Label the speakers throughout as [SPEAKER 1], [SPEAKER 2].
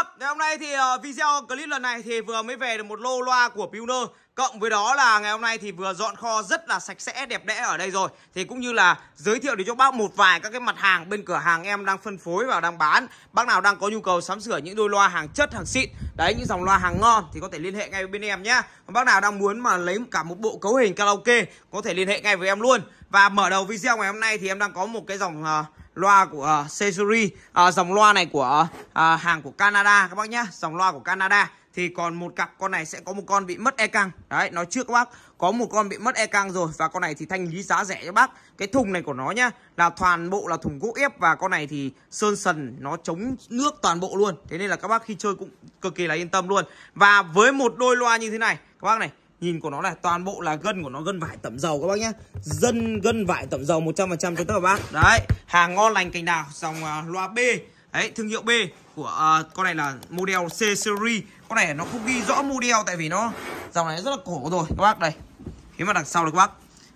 [SPEAKER 1] up Ngày vâng, hôm nay thì ờ, video clip lần này thì vừa mới về được một lô loa của Pioneer Cộng với đó là ngày hôm nay thì vừa dọn kho rất là sạch sẽ đẹp đẽ ở đây rồi Thì cũng như là giới thiệu để cho bác một vài các cái mặt hàng bên cửa hàng em đang phân phối và đang bán Bác nào đang có nhu cầu sắm sửa những đôi loa hàng chất hàng xịn Đấy những dòng loa hàng ngon thì có thể liên hệ ngay với bên em nhá Bác nào đang muốn mà lấy cả một bộ cấu hình karaoke có thể liên hệ ngay với em luôn Và mở đầu video ngày hôm nay thì em đang có một cái dòng uh, loa của uh, ờ, Seisuri uh, ờ, dòng loa này của uh, hàng của Canada các bác nhé dòng loa của Canada thì còn một cặp con này sẽ có một con bị mất e căng đấy nói trước các bác có một con bị mất e căng rồi và con này thì thanh lý giá rẻ cho bác cái thùng này của nó nhá là toàn bộ là thùng gỗ ép và con này thì sơn sần nó chống nước toàn bộ luôn thế nên là các bác khi chơi cũng cực kỳ là yên tâm luôn và với một đôi loa như thế này các bác này nhìn của nó này toàn bộ là gân của nó gân vải tẩm dầu các bác nhá dân gân vải tẩm dầu 100% cho các bác đấy hàng ngon lành cành đào dòng uh, loa B đấy thương hiệu B của uh, con này là model C series con này nó không ghi rõ model tại vì nó dòng này rất là cổ rồi các bác đây phía mặt đằng sau này các bác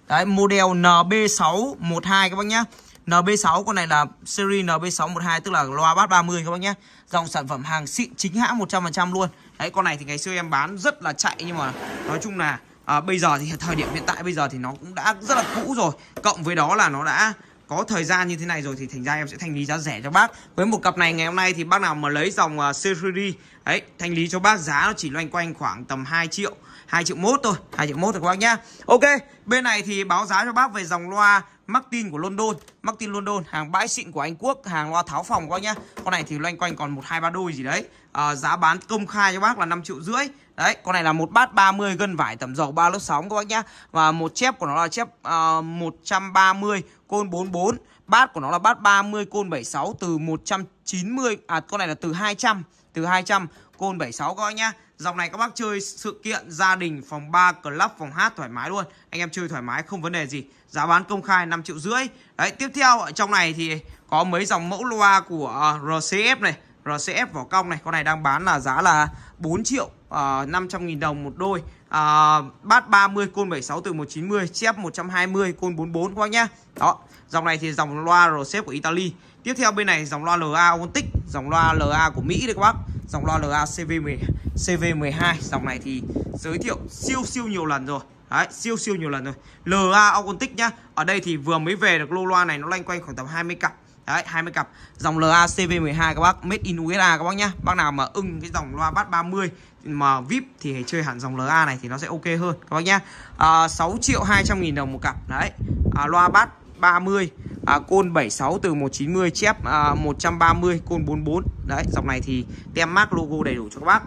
[SPEAKER 1] đấy model NB612 các bác nhá NB6 con này là series NB612 tức là loa bát 30 các bác nhé Dòng sản phẩm hàng xịn chính hãng 100% luôn Đấy con này thì ngày xưa em bán rất là chạy nhưng mà nói chung là à, bây giờ thì thời điểm hiện tại bây giờ thì nó cũng đã rất là cũ rồi cộng với đó là nó đã có thời gian như thế này rồi thì thành ra em sẽ thanh lý giá rẻ cho bác với một cặp này ngày hôm nay thì bác nào mà lấy dòng uh, à, series ấy thanh lý cho bác giá nó chỉ loanh quanh khoảng tầm 2 triệu 2 triệu mốt thôi 2 triệu mốt thôi các bác nhá Ok bên này thì báo giá cho bác về dòng loa Martin của London Martin London hàng bãi xịn của Anh Quốc hàng loa tháo phòng các nhá con này thì loanh quanh còn một hai ba đôi gì đấy à, giá bán công khai cho bác là 5 triệu rưỡi đấy con này là một bát 30 gân vải tầm dầu ba lớp sóng các bác nhá và một chép của nó là chép uh, à, 130 côn 44 bát của nó là bát 30 côn 76 từ 190 à con này là từ 200 từ 200 Côn 76 các bác nhá. Dòng này các bác chơi sự kiện gia đình phòng 3 club phòng hát thoải mái luôn. Anh em chơi thoải mái không vấn đề gì. Giá bán công khai 5 triệu rưỡi. Đấy, tiếp theo ở trong này thì có mấy dòng mẫu loa của ờ, RCF này, RCF vỏ cong này, con này đang bán là giá là 4 triệu uh, ờ, 500 nghìn đồng một đôi. Uh, bát 30 côn 76 từ 190, chép 120 côn 44 các bác nhá. Đó, dòng này thì dòng loa RCF của Italy. Tiếp theo bên này dòng loa LA Ontic, dòng loa LA của Mỹ đây các bác dòng loa LA CV10 CV12 dòng này thì giới thiệu siêu siêu nhiều lần rồi Đấy, siêu siêu nhiều lần rồi LA Authentic nhá Ở đây thì vừa mới về được lô loa này Nó loanh quanh khoảng tầm 20 cặp Đấy, 20 cặp Dòng LA CV12 các bác Made in USA các bác nhá Bác nào mà ưng cái dòng loa bát 30 Mà VIP thì chơi hẳn dòng LA này Thì nó sẽ ok hơn các bác nhá à, 6 triệu 200 nghìn đồng một cặp Đấy, à, loa bát 30 à, côn 76 từ 190 chép à, 130 côn 44 đấy dòng này thì tem mát logo đầy đủ cho các bác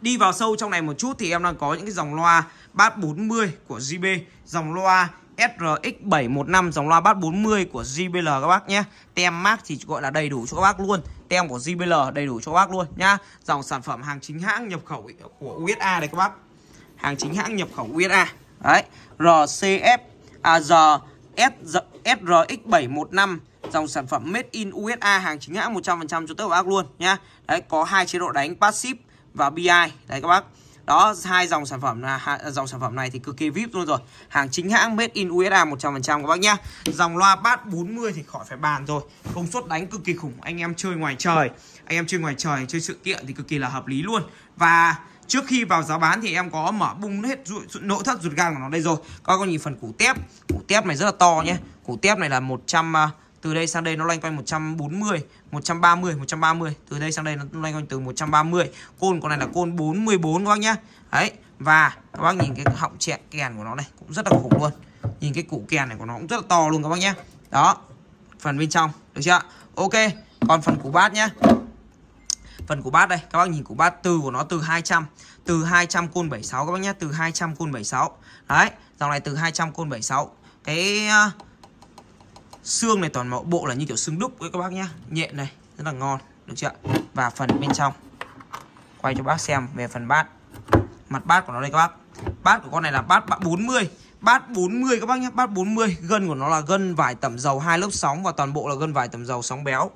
[SPEAKER 1] đi vào sâu trong này một chút thì em đang có những cái dòng loa bát 40 của JB dòng loa SRX715 dòng loa bass 40 của JBL các bác nhé Tem mát thì gọi là đầy đủ cho các bác luôn Tem của JBL đầy đủ cho các bác luôn nhá Dòng sản phẩm hàng chính hãng nhập khẩu của USA đấy các bác Hàng chính hãng nhập khẩu USA Đấy RCF à, R S SRX715 dòng sản phẩm made in USA hàng chính hãng 100% cho tất cả bác luôn nhá. Đấy có hai chế độ đánh passive và BI. Đấy các bác. Đó hai dòng sản phẩm là dòng sản phẩm này thì cực kỳ VIP luôn rồi. Hàng chính hãng made in USA 100% các bác nhá. Dòng loa bass 40 thì khỏi phải bàn rồi. Công suất đánh cực kỳ khủng. Anh em chơi ngoài trời, anh em chơi ngoài trời, chơi sự kiện thì cực kỳ là hợp lý luôn. Và trước khi vào giá bán thì em có mở bung hết rụi, nội thất ruột gan của nó đây rồi coi con nhìn phần củ tép củ tép này rất là to nhé củ tép này là 100 à, từ đây sang đây nó loanh quanh 140 130 130 từ đây sang đây nó loanh quanh từ 130 côn con này là côn 44 các bác nhá đấy và các bác nhìn cái họng chẹ kèn của nó này cũng rất là khủng luôn nhìn cái củ kèn này của nó cũng rất là to luôn các bác nhé đó phần bên trong được chưa ok còn phần củ bát nhá phần của bát đây các bác nhìn của bát từ của nó từ 200 từ 200 côn 76 các bác nhé từ 200 côn 76 đấy dòng này từ 200 côn 76 cái à, xương này toàn bộ bộ là như kiểu xương đúc với các bác nhé nhẹ này rất là ngon được chưa và phần bên trong quay cho bác xem về phần bát mặt bát của nó đây các bác bát của con này là bát 40 bát 40 các bác nhé bát 40 gân của nó là gân vải tẩm dầu hai lớp sóng và toàn bộ là gân vải tẩm dầu sóng béo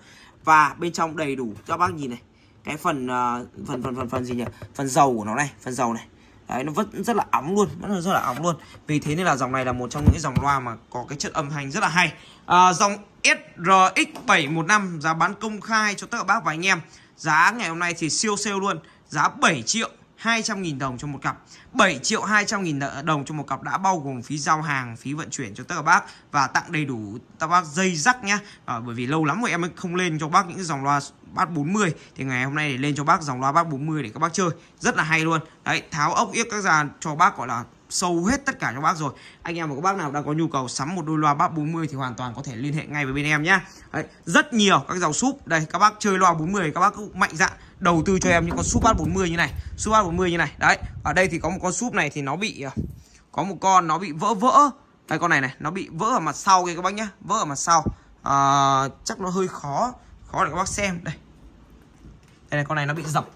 [SPEAKER 1] và bên trong đầy đủ cho bác nhìn này cái phần uh, phần phần phần phần gì nhỉ phần dầu của nó này phần dầu này đấy nó vẫn rất là ấm luôn vẫn rất là ấm luôn vì thế nên là dòng này là một trong những dòng loa mà có cái chất âm thanh rất là hay à, dòng SRX 715 giá bán công khai cho tất cả bác và anh em giá ngày hôm nay thì siêu sale luôn giá 7 triệu 200.000 đồng cho một cặp 7 triệu 200.000 đồng cho một cặp đã bao gồm phí giao hàng phí vận chuyển cho tất cả bác và tặng đầy đủ các bác dây rắc nhá à, bởi vì lâu lắm rồi em không lên cho bác những dòng loa bát 40 thì ngày hôm nay để lên cho bác dòng loa bát 40 để các bác chơi rất là hay luôn đấy tháo ốc yếc các dàn cho bác gọi là sâu hết tất cả cho bác rồi anh em và các bác nào đang có nhu cầu sắm một đôi loa bát 40 thì hoàn toàn có thể liên hệ ngay với bên em nhé rất nhiều các dòng súp đây các bác chơi loa 40 các bác cũng mạnh dạn đầu tư cho em những con Subat 40 như này Subat 40 như này đấy ở đây thì có một con súp này thì nó bị ờ, có một con nó bị vỡ vỡ đây con này này nó bị vỡ ở mặt sau kia các bác nhá vỡ ở mặt sau à, chắc nó hơi khó khó để các bác xem đây đây này con này nó bị dập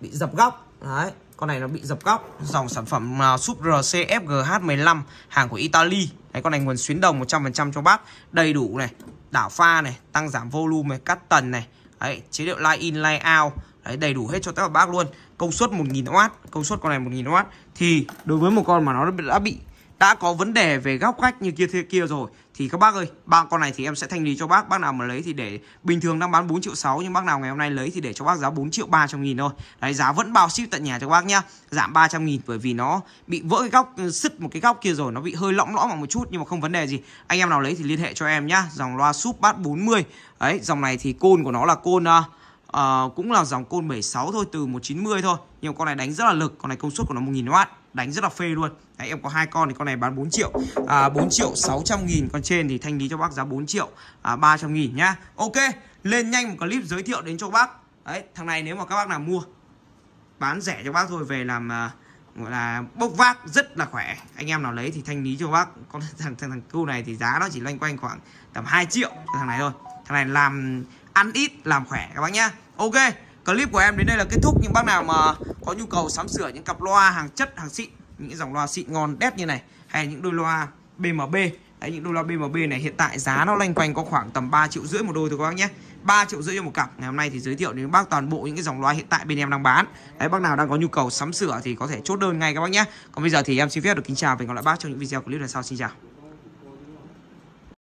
[SPEAKER 1] bị dập góc đấy con này nó bị dập góc dòng sản phẩm uh, súp RC FGH15 hàng của Italy đấy con này nguồn xuyến đồng 100% cho bác đầy đủ này đảo pha này tăng giảm volume này cắt tần này đấy chế độ line in line out Đấy, đầy đủ hết cho các bác luôn công suất 1000W công suất con này 1000W thì đối với một con mà nó đã bị đã có vấn đề về góc cách như kia thế kia rồi thì các bác ơi ba con này thì em sẽ thanh lý cho bác bác nào mà lấy thì để bình thường đang bán 4 triệu 6 nhưng bác nào ngày hôm nay lấy thì để cho bác giá 4 triệu 300 nghìn thôi đấy giá vẫn bao ship tận nhà cho bác nhá giảm 300 nghìn bởi vì nó bị vỡ cái góc sứt một cái góc kia rồi nó bị hơi lõm lõm một chút nhưng mà không vấn đề gì anh em nào lấy thì liên hệ cho em nhá dòng loa súp bát 40 đấy dòng này thì côn của nó là côn uh, uh, cũng là dòng côn 76 thôi từ 190 thôi nhưng con này đánh rất là lực con này công suất của nó 1000W đánh rất là phê luôn Đấy, em có hai con thì con này bán 4 triệu à, 4 triệu 600 nghìn con trên thì thanh lý cho bác giá 4 triệu à, 300 nghìn nhá Ok lên nhanh một clip giới thiệu đến cho bác Đấy, thằng này nếu mà các bác nào mua bán rẻ cho bác thôi về làm à, gọi là bốc vác rất là khỏe anh em nào lấy thì thanh lý cho bác con thằng thằng, thằng cu này thì giá nó chỉ loanh quanh khoảng tầm 2 triệu thằng này thôi thằng này làm ăn ít làm khỏe các bác nhá Ok clip của em đến đây là kết thúc những bác nào mà có nhu cầu sắm sửa những cặp loa hàng chất hàng xịn những dòng loa xịn ngon đét như này hay những đôi loa BMB Đấy, những đôi loa BMB này hiện tại giá nó loanh quanh có khoảng tầm 3 triệu rưỡi một đôi thôi các bác nhé 3 triệu rưỡi cho một cặp ngày hôm nay thì giới thiệu đến bác toàn bộ những cái dòng loa hiện tại bên em đang bán đấy bác nào đang có nhu cầu sắm sửa thì có thể chốt đơn ngay các bác nhé còn bây giờ thì em xin phép được kính chào và hẹn gặp lại bác trong những video clip lần sau xin chào